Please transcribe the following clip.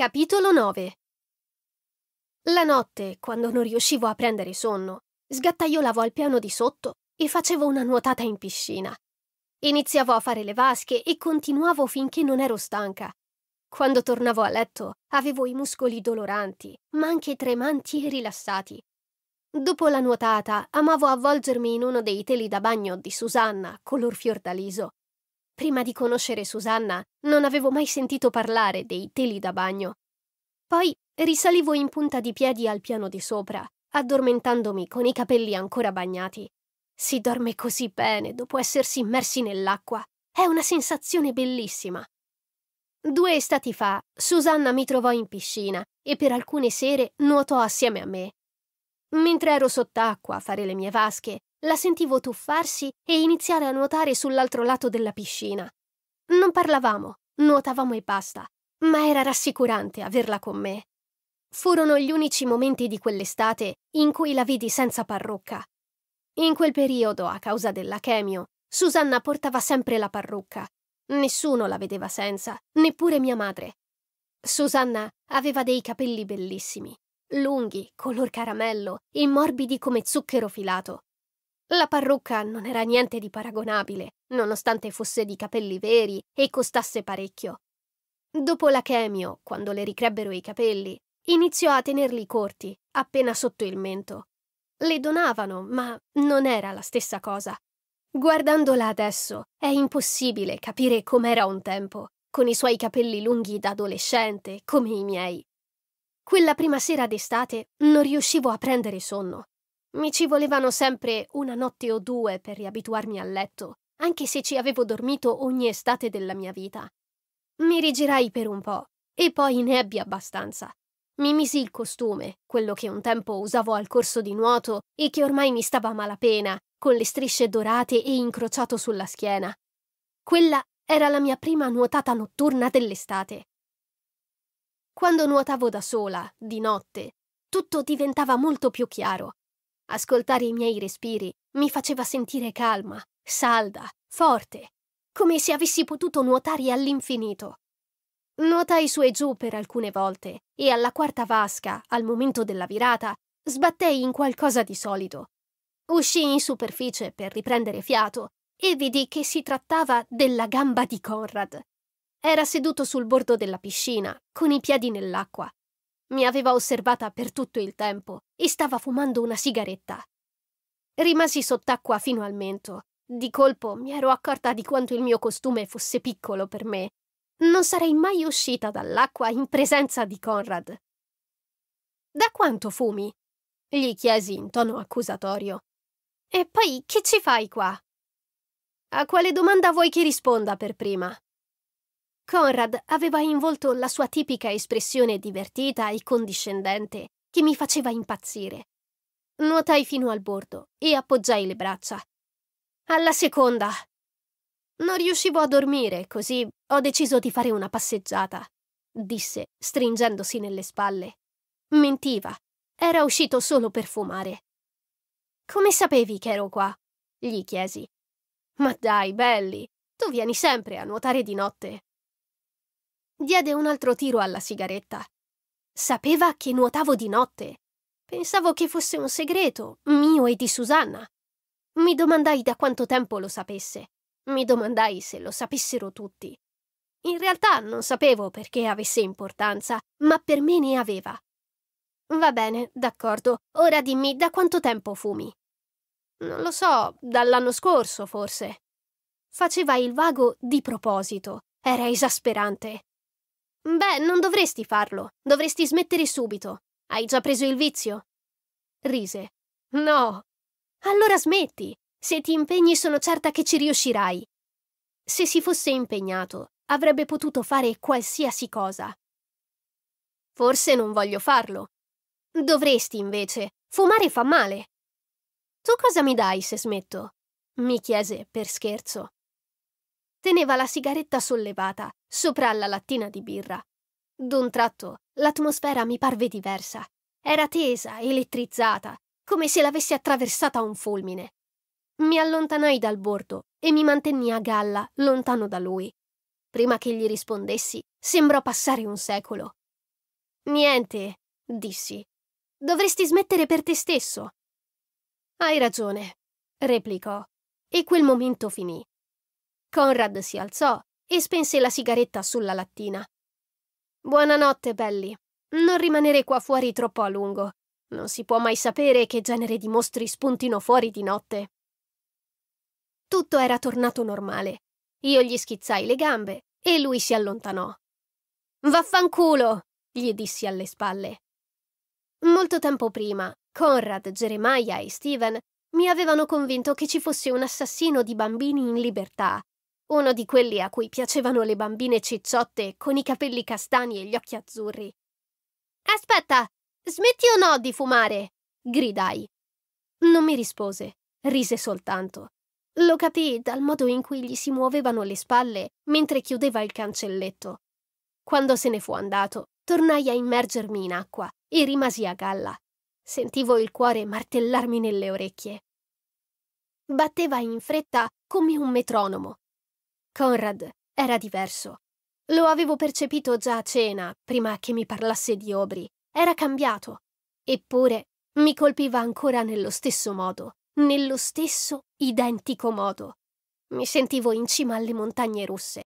Capitolo 9 La notte, quando non riuscivo a prendere sonno, sgattaiolavo al piano di sotto e facevo una nuotata in piscina. Iniziavo a fare le vasche e continuavo finché non ero stanca. Quando tornavo a letto avevo i muscoli doloranti, ma anche tremanti e rilassati. Dopo la nuotata amavo avvolgermi in uno dei teli da bagno di Susanna, color fiordaliso. Prima di conoscere Susanna non avevo mai sentito parlare dei teli da bagno. Poi risalivo in punta di piedi al piano di sopra, addormentandomi con i capelli ancora bagnati. Si dorme così bene dopo essersi immersi nell'acqua. È una sensazione bellissima. Due estati fa, Susanna mi trovò in piscina e per alcune sere nuotò assieme a me. Mentre ero sott'acqua a fare le mie vasche, la sentivo tuffarsi e iniziare a nuotare sull'altro lato della piscina. Non parlavamo, nuotavamo e basta, ma era rassicurante averla con me. Furono gli unici momenti di quell'estate in cui la vidi senza parrucca. In quel periodo, a causa della chemio, Susanna portava sempre la parrucca. Nessuno la vedeva senza, neppure mia madre. Susanna aveva dei capelli bellissimi, lunghi, color caramello e morbidi come zucchero filato. La parrucca non era niente di paragonabile, nonostante fosse di capelli veri e costasse parecchio. Dopo la chemio, quando le ricrebbero i capelli, iniziò a tenerli corti, appena sotto il mento. Le donavano, ma non era la stessa cosa. Guardandola adesso, è impossibile capire com'era un tempo, con i suoi capelli lunghi da adolescente, come i miei. Quella prima sera d'estate non riuscivo a prendere sonno. Mi ci volevano sempre una notte o due per riabituarmi al letto, anche se ci avevo dormito ogni estate della mia vita. Mi rigirai per un po', e poi ne ebbi abbastanza. Mi misi il costume, quello che un tempo usavo al corso di nuoto e che ormai mi stava a malapena, con le strisce dorate e incrociato sulla schiena. Quella era la mia prima nuotata notturna dell'estate. Quando nuotavo da sola, di notte, tutto diventava molto più chiaro. Ascoltare i miei respiri mi faceva sentire calma, salda, forte, come se avessi potuto nuotare all'infinito. Nuotai su e giù per alcune volte e alla quarta vasca, al momento della virata, sbattei in qualcosa di solido. Uscii in superficie per riprendere fiato e vidi che si trattava della gamba di Conrad. Era seduto sul bordo della piscina, con i piedi nell'acqua. Mi aveva osservata per tutto il tempo e stava fumando una sigaretta. Rimasi sott'acqua fino al mento di colpo mi ero accorta di quanto il mio costume fosse piccolo per me. Non sarei mai uscita dall'acqua in presenza di Conrad. Da quanto fumi? gli chiesi in tono accusatorio. E poi che ci fai qua? A quale domanda vuoi che risponda per prima? Conrad aveva in volto la sua tipica espressione divertita e condiscendente che mi faceva impazzire. Nuotai fino al bordo e appoggiai le braccia. Alla seconda. Non riuscivo a dormire, così ho deciso di fare una passeggiata, disse, stringendosi nelle spalle. Mentiva. Era uscito solo per fumare. Come sapevi che ero qua? gli chiesi. Ma dai, belli, tu vieni sempre a nuotare di notte. Diede un altro tiro alla sigaretta. Sapeva che nuotavo di notte. Pensavo che fosse un segreto, mio e di Susanna. Mi domandai da quanto tempo lo sapesse. Mi domandai se lo sapessero tutti. In realtà non sapevo perché avesse importanza, ma per me ne aveva. Va bene, d'accordo. Ora dimmi da quanto tempo fumi. Non lo so, dall'anno scorso forse. Faceva il vago di proposito. Era esasperante. Beh, non dovresti farlo. Dovresti smettere subito. Hai già preso il vizio? Rise. No, allora smetti! Se ti impegni sono certa che ci riuscirai. Se si fosse impegnato, avrebbe potuto fare qualsiasi cosa. Forse non voglio farlo. Dovresti, invece. Fumare fa male. Tu cosa mi dai se smetto? mi chiese per scherzo. Teneva la sigaretta sollevata, sopra alla lattina di birra. D'un tratto, l'atmosfera mi parve diversa. Era tesa, elettrizzata, come se l'avessi attraversata un fulmine. Mi allontanai dal bordo e mi mantenni a galla, lontano da lui. Prima che gli rispondessi, sembrò passare un secolo. Niente, dissi. Dovresti smettere per te stesso. Hai ragione, replicò, e quel momento finì. Conrad si alzò e spense la sigaretta sulla lattina. Buonanotte, Belli. Non rimanere qua fuori troppo a lungo. Non si può mai sapere che genere di mostri spuntino fuori di notte. Tutto era tornato normale. Io gli schizzai le gambe e lui si allontanò. Vaffanculo! gli dissi alle spalle. Molto tempo prima, Conrad, Jeremiah e Steven mi avevano convinto che ci fosse un assassino di bambini in libertà, uno di quelli a cui piacevano le bambine cicciotte con i capelli castani e gli occhi azzurri. Aspetta, Smetti o no di fumare? gridai. Non mi rispose, rise soltanto. Lo capii dal modo in cui gli si muovevano le spalle mentre chiudeva il cancelletto. Quando se ne fu andato, tornai a immergermi in acqua e rimasi a galla. Sentivo il cuore martellarmi nelle orecchie. Batteva in fretta come un metronomo. Conrad era diverso. Lo avevo percepito già a cena, prima che mi parlasse di Obri. Era cambiato. Eppure mi colpiva ancora nello stesso modo, nello stesso identico modo. Mi sentivo in cima alle montagne russe,